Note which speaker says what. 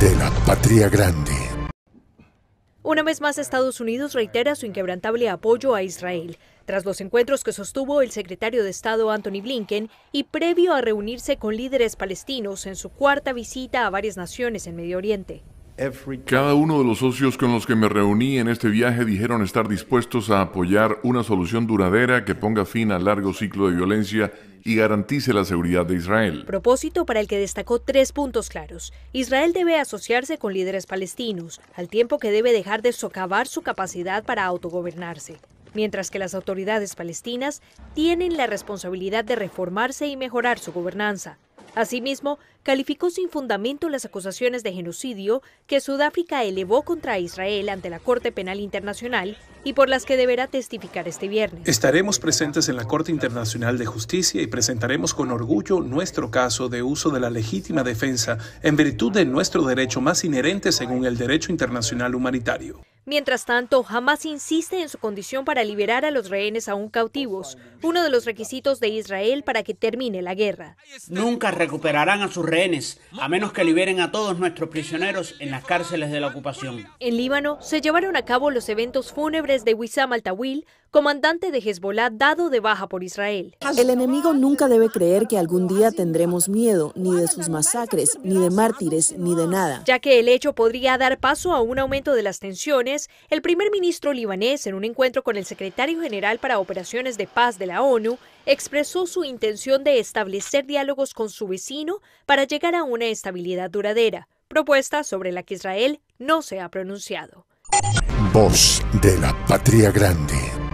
Speaker 1: de la patria grande.
Speaker 2: Una vez más, Estados Unidos reitera su inquebrantable apoyo a Israel, tras los encuentros que sostuvo el secretario de Estado Anthony Blinken y previo a reunirse con líderes palestinos en su cuarta visita a varias naciones en Medio Oriente.
Speaker 1: Cada uno de los socios con los que me reuní en este viaje dijeron estar dispuestos a apoyar una solución duradera que ponga fin al largo ciclo de violencia y garantice la seguridad de Israel.
Speaker 2: Propósito para el que destacó tres puntos claros. Israel debe asociarse con líderes palestinos, al tiempo que debe dejar de socavar su capacidad para autogobernarse mientras que las autoridades palestinas tienen la responsabilidad de reformarse y mejorar su gobernanza, Asimismo, calificó sin fundamento las acusaciones de genocidio que Sudáfrica elevó contra Israel ante la Corte Penal Internacional y por las que deberá testificar este viernes.
Speaker 3: Estaremos presentes en la Corte Internacional de Justicia y presentaremos con orgullo nuestro caso de uso de la legítima defensa en virtud de nuestro derecho más inherente según el derecho internacional humanitario.
Speaker 2: Mientras tanto, Hamas insiste en su condición para liberar a los rehenes aún cautivos, uno de los requisitos de Israel para que termine la guerra. Nunca recuperarán a sus rehenes, a menos que liberen a todos nuestros prisioneros
Speaker 1: en las cárceles de la ocupación.
Speaker 2: En Líbano se llevaron a cabo los eventos fúnebres de Wissam al-Tawil, comandante de Hezbollah dado de baja por Israel. El enemigo nunca debe creer que algún día tendremos miedo, ni de sus masacres, ni de mártires, ni de nada. Ya que el hecho podría dar paso a un aumento de las tensiones el primer ministro libanés, en un encuentro con el secretario general para operaciones de paz de la ONU, expresó su intención de establecer diálogos con su vecino para llegar a una estabilidad duradera, propuesta sobre la que Israel no se ha pronunciado.
Speaker 1: Voz de la Patria
Speaker 3: Grande.